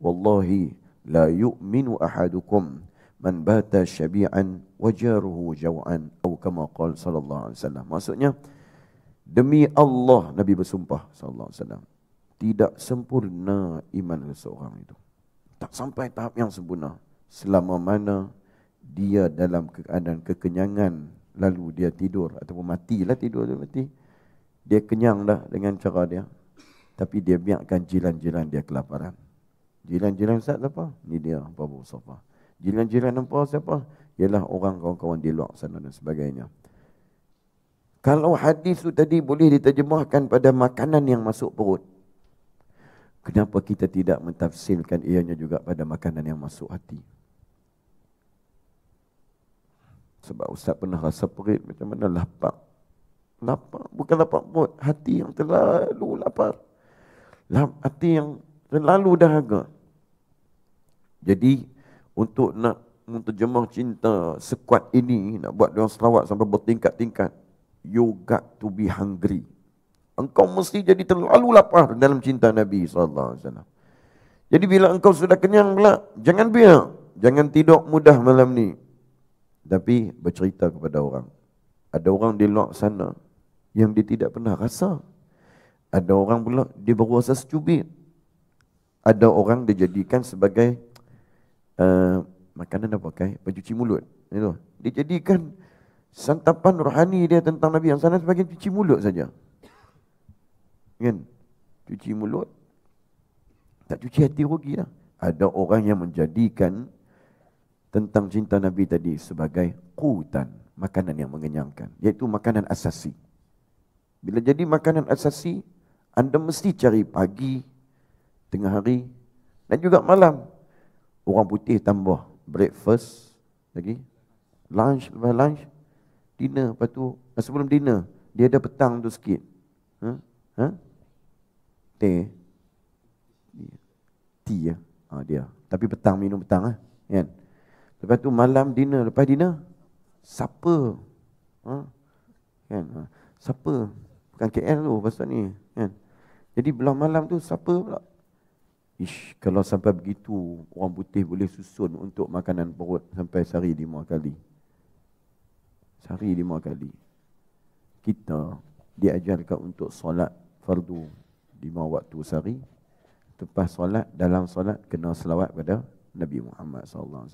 والله لا يؤمن أحدكم من بات شبيعا وجاره جوعا أو كما قال صلى الله عليه وسلم maksudnya demi Allah Nabi bersumpah sallallahu alaihi wasallam tidak sempurna iman seseorang itu tak sampai tahap yang sempurna selama mana dia dalam keadaan kekenyangan lalu dia tidur ataupun matilah tidur atau mati dia kenyang dah dengan cara dia tapi dia biarkan jiran-jiran dia kelaparan Jiran-jiran Ustaz siapa? Ini dia, Abu Safa. Jiran-jiran apa siapa? Ialah orang kawan-kawan di luar sana dan sebagainya. Kalau hadis tu tadi boleh diterjemahkan pada makanan yang masuk perut. Kenapa kita tidak mentafsirkan ianya juga pada makanan yang masuk hati? Sebab Ustaz pernah rasa perit macam mana lapar. Lapar, bukan lapar perut. Hati yang terlalu lapar. Lap, hati yang terlalu dahaga. Jadi untuk nak menterjemah cinta sekuat ini nak buat dia serawat sampai bertingkat-tingkat you got to be hungry engkau mesti jadi terlalu lapar dalam cinta Nabi sallallahu alaihi wasallam jadi bila engkau sudah kenyang pula jangan biar jangan tidur mudah malam ni tapi bercerita kepada orang ada orang di luar sana yang dia tidak pernah rasa ada orang pula dia baru secubit ada orang dijadikan sebagai Eh, makanan dah pakai, Pencuci mulut. Itu. Dia jadikan santapan rohani dia tentang Nabi yang sana sebagai cuci mulut saja. Kan? Cuci mulut. Tak cuci hati rugi lah. Ada orang yang menjadikan tentang cinta Nabi tadi sebagai kutan. Makanan yang mengenyangkan. Iaitu makanan asasi. Bila jadi makanan asasi, anda mesti cari pagi, tengah hari dan juga malam orang putih tambah breakfast lagi lunch lepas lunch dinner lepas tu sebelum dinner dia ada petang tu sikit ha ha teh dia ya. ha, dia tapi petang minum petang ah ha? kan lepas tu malam dinner lepas dinner supper, ha kan ha. Supper bukan KL tu pasal ni kan jadi belah malam tu supper pula Ish, kalau sampai begitu orang putih boleh susun untuk makanan perut sampai sehari lima kali. Sehari lima kali. Kita diajarkan untuk solat fardu lima waktu sehari. Lepas solat, dalam solat kena selawat pada Nabi Muhammad SAW.